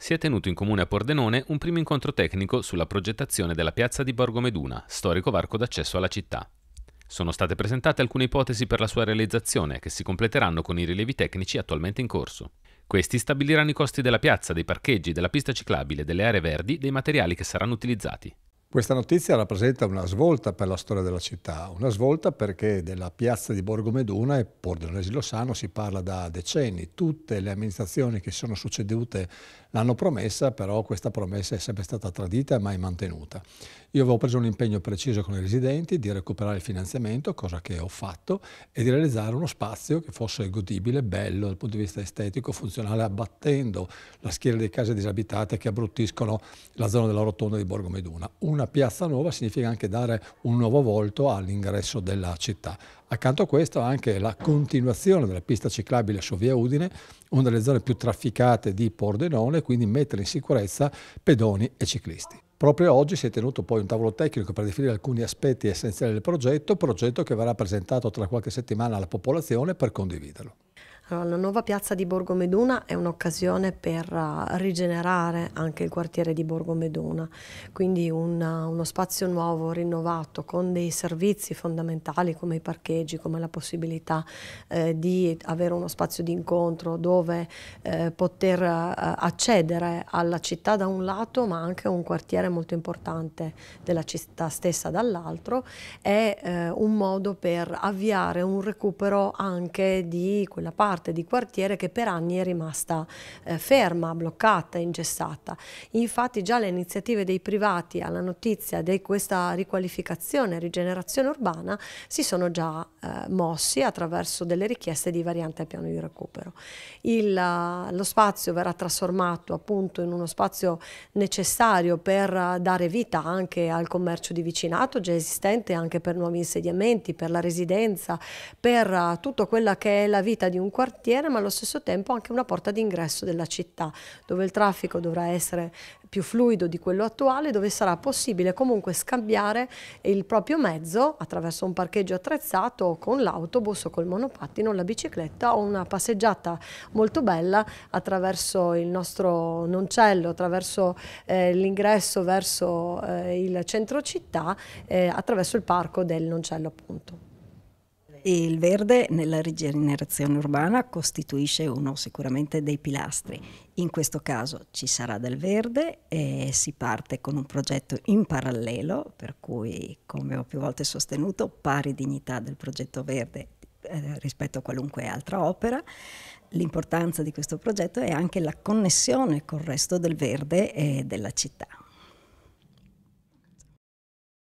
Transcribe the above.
si è tenuto in comune a Pordenone un primo incontro tecnico sulla progettazione della piazza di Borgomeduna, storico varco d'accesso alla città. Sono state presentate alcune ipotesi per la sua realizzazione che si completeranno con i rilievi tecnici attualmente in corso. Questi stabiliranno i costi della piazza, dei parcheggi, della pista ciclabile, delle aree verdi, dei materiali che saranno utilizzati. Questa notizia rappresenta una svolta per la storia della città, una svolta perché della piazza di Borgo Meduna e Pordenonesi lo sanno, si parla da decenni. Tutte le amministrazioni che sono succedute l'hanno promessa, però questa promessa è sempre stata tradita e mai mantenuta. Io avevo preso un impegno preciso con i residenti di recuperare il finanziamento, cosa che ho fatto, e di realizzare uno spazio che fosse godibile, bello dal punto di vista estetico, funzionale, abbattendo la schiera dei case disabitate che abbruttiscono la zona della rotonda di Borgo Meduna. Una una piazza nuova significa anche dare un nuovo volto all'ingresso della città. Accanto a questo anche la continuazione della pista ciclabile su via Udine, una delle zone più trafficate di Pordenone, quindi mettere in sicurezza pedoni e ciclisti. Proprio oggi si è tenuto poi un tavolo tecnico per definire alcuni aspetti essenziali del progetto, progetto che verrà presentato tra qualche settimana alla popolazione per condividerlo. Eh, la nuova piazza di Borgo Meduna è un'occasione per eh, rigenerare anche il quartiere di Borgo Meduna, quindi una, eh, uno spazio nuovo, rinnovato, con dei servizi fondamentali come i parcheggi, come la possibilità eh, di avere uno spazio di incontro dove eh, poter eh, accedere alla città da un lato ma anche a un quartiere molto importante della città stessa dall'altro, è un modo per avviare un recupero anche di quella parte parte di quartiere che per anni è rimasta eh, ferma, bloccata, ingessata. Infatti già le iniziative dei privati alla notizia di questa riqualificazione e rigenerazione urbana si sono già eh, mossi attraverso delle richieste di variante al piano di recupero. Il, eh, lo spazio verrà trasformato appunto in uno spazio necessario per eh, dare vita anche al commercio di vicinato già esistente anche per nuovi insediamenti, per la residenza, per eh, tutto quella che è la vita di un quartiere quartiere ma allo stesso tempo anche una porta d'ingresso della città dove il traffico dovrà essere più fluido di quello attuale dove sarà possibile comunque scambiare il proprio mezzo attraverso un parcheggio attrezzato con l'autobus o col monopattino, la bicicletta o una passeggiata molto bella attraverso il nostro noncello, attraverso eh, l'ingresso verso eh, il centro città, eh, attraverso il parco del noncello appunto. E il verde nella rigenerazione urbana costituisce uno sicuramente dei pilastri. In questo caso ci sarà del verde e si parte con un progetto in parallelo, per cui, come ho più volte sostenuto, pari dignità del progetto verde eh, rispetto a qualunque altra opera. L'importanza di questo progetto è anche la connessione col resto del verde e della città.